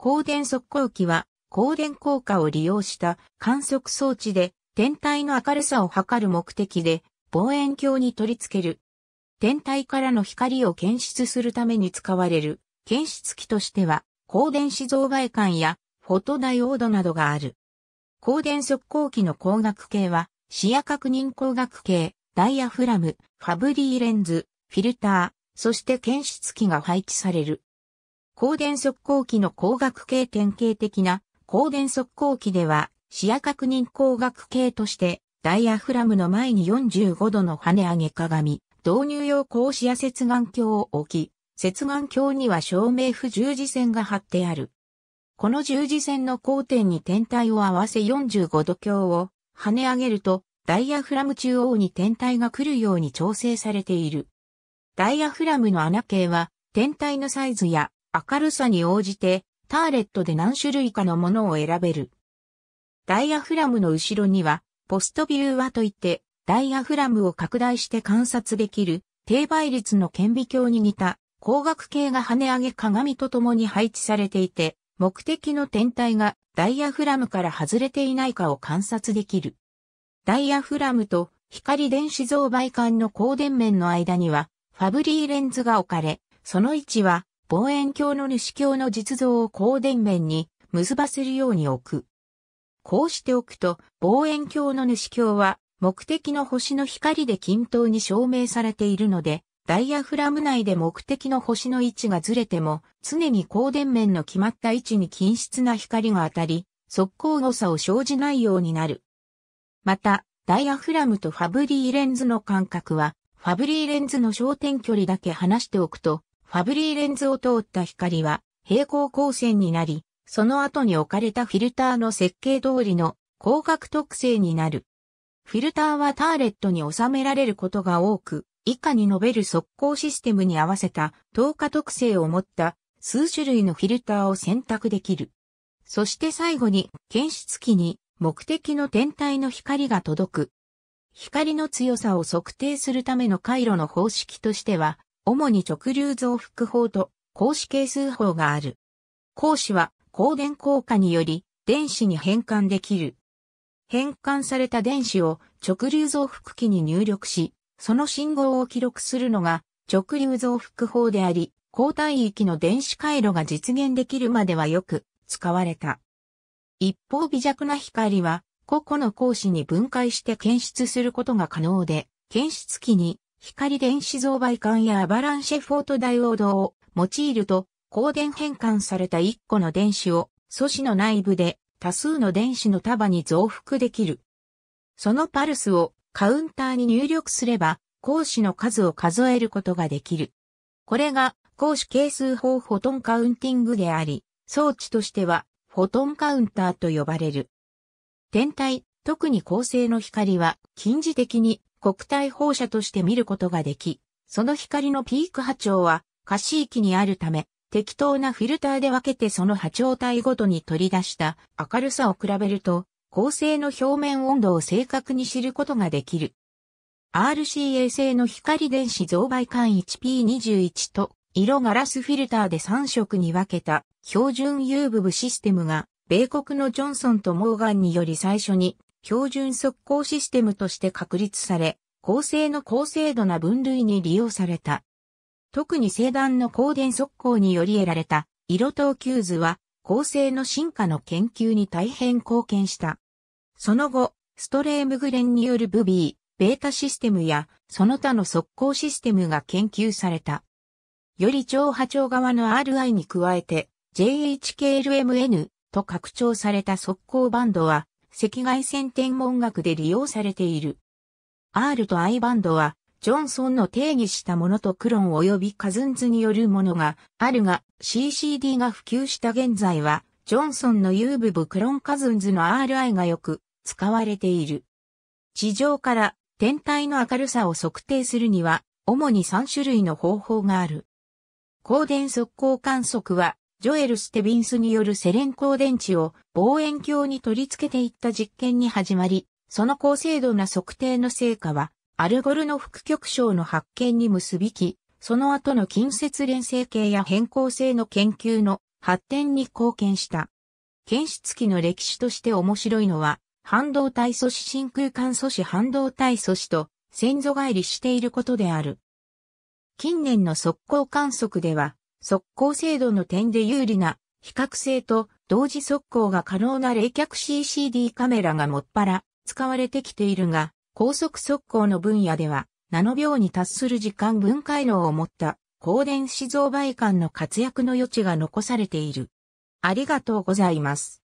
光電測光器は光電効果を利用した観測装置で天体の明るさを測る目的で望遠鏡に取り付ける。天体からの光を検出するために使われる検出器としては光電子像外観やフォトダイオードなどがある。光電測光器の光学系は視野確認光学系、ダイヤフラム、ファブリーレンズ、フィルター、そして検出器が配置される。高電速光機の光学系典型的な高電速光機では視野確認光学系としてダイヤフラムの前に45度の跳ね上げ鏡、導入用光視野接眼鏡を置き、接眼鏡には照明不十字線が貼ってある。この十字線の交点に天体を合わせ45度鏡を跳ね上げると、ダイヤフラム中央に天体が来るように調整されている。ダイヤフラムの穴径は、天体のサイズや明るさに応じて、ターレットで何種類かのものを選べる。ダイヤフラムの後ろには、ポストビューはといって、ダイヤフラムを拡大して観察できる、低倍率の顕微鏡に似た、光学系が跳ね上げ鏡とともに配置されていて、目的の天体がダイヤフラムから外れていないかを観察できる。ダイヤフラムと光電子増倍管の光電面の間には、ファブリーレンズが置かれ、その位置は望遠鏡の主鏡の実像を光電面に結ばせるように置く。こうしておくと、望遠鏡の主鏡は、目的の星の光で均等に照明されているので、ダイヤフラム内で目的の星の位置がずれても、常に光電面の決まった位置に均質な光が当たり、速光誤差を生じないようになる。また、ダイアフラムとファブリーレンズの間隔は、ファブリーレンズの焦点距離だけ離しておくと、ファブリーレンズを通った光は平行光線になり、その後に置かれたフィルターの設計通りの光学特性になる。フィルターはターレットに収められることが多く、以下に述べる速攻システムに合わせた透過特性を持った数種類のフィルターを選択できる。そして最後に検出器に目的の天体の光が届く。光の強さを測定するための回路の方式としては、主に直流増幅法と光子係数法がある。光子は光電効果により電子に変換できる。変換された電子を直流増幅器に入力し、その信号を記録するのが直流増幅法であり、抗体域の電子回路が実現できるまではよく使われた。一方微弱な光は個々の光子に分解して検出することが可能で、検出器に光電子増倍管やアバランシェフォートダイオードを用いると、光電変換された1個の電子を素子の内部で多数の電子の束に増幅できる。そのパルスをカウンターに入力すれば、光子の数を数えることができる。これが光子係数法フォトンカウンティングであり、装置としてはフォトンカウンターと呼ばれる。天体、特に恒星の光は近似的に国体放射として見ることができ、その光のピーク波長は可視域にあるため、適当なフィルターで分けてその波長帯ごとに取り出した明るさを比べると、恒星の表面温度を正確に知ることができる。RCA 製の光電子増倍管 1P21 と色ガラスフィルターで3色に分けた標準 UV システムが米国のジョンソンとモーガンにより最初に標準速攻システムとして確立され、高性の高精度な分類に利用された。特に静断の光電速攻により得られた色等級図は、構成の進化の研究に大変貢献した。その後、ストレームグレンによるブビー、ベータシステムや、その他の速攻システムが研究された。より超波長側の RI に加えて、JHKLMN と拡張された速攻バンドは、赤外線天文学で利用されている。R と I バンドは、ジョンソンの定義したものとクロン及びカズンズによるものがあるが、CCD が普及した現在は、ジョンソンの U 部部クロンカズンズの RI がよく使われている。地上から天体の明るさを測定するには、主に3種類の方法がある。光電速光観測は、ジョエル・ステビンスによるセレン光電池を望遠鏡に取り付けていった実験に始まり、その高精度な測定の成果は、アルゴルの副局長の発見に結びき、その後の近接連成形や変更性の研究の発展に貢献した。検出器の歴史として面白いのは、半導体素子真空管素子半導体素子と先祖返りしていることである。近年の速攻観測では、速攻精度の点で有利な比較性と同時速攻が可能な冷却 CCD カメラがもっぱら使われてきているが、高速速攻の分野では、ナノ秒に達する時間分解能を持った光電子増倍感の活躍の余地が残されている。ありがとうございます。